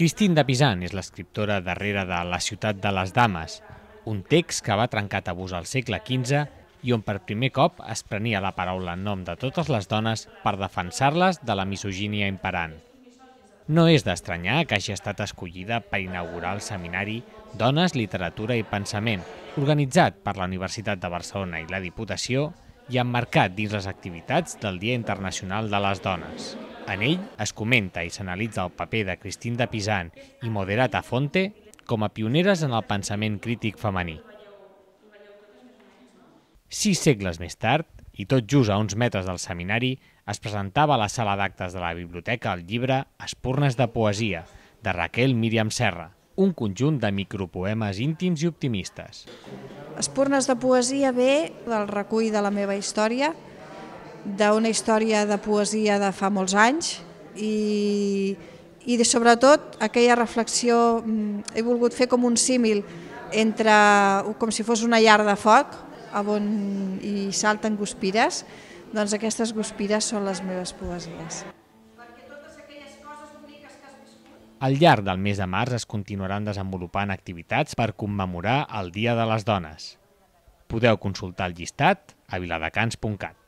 Christine de Pisan és l'escriptora darrere de La ciutat de les dames, un text que va trencar tabús al segle XV i on per primer cop es prenia la paraula en nom de totes les dones per defensar-les de la misogínia imperant. No és d'estranyar que hagi estat escollida per inaugurar el seminari Dones, Literatura i Pensament, organitzat per la Universitat de Barcelona i la Diputació i emmarcat dins les activitats del Dia Internacional de les Dones. En ell es comenta i s'analitza el paper de Cristín de Pisan i Moderata Fonte com a pioneres en el pensament crític femení. Sis segles més tard, i tot just a uns metres del seminari, es presentava a la sala d'actes de la biblioteca el llibre Espurnes de poesia, de Raquel Míriam Serra, un conjunt de micropoemes íntims i optimistes. Espurnes de poesia ve del recull de la meva història, d'una història de poesia de fa molts anys i, i de, sobretot aquella reflexió mm, he volgut fer com un símil entre com si fos una llar de foc on hi salten guspires, doncs aquestes guspires són les meves poesies. Al llarg del mes de març es continuaran desenvolupant activitats per commemorar el Dia de les Dones. Podeu consultar el llistat a viladecans.cat.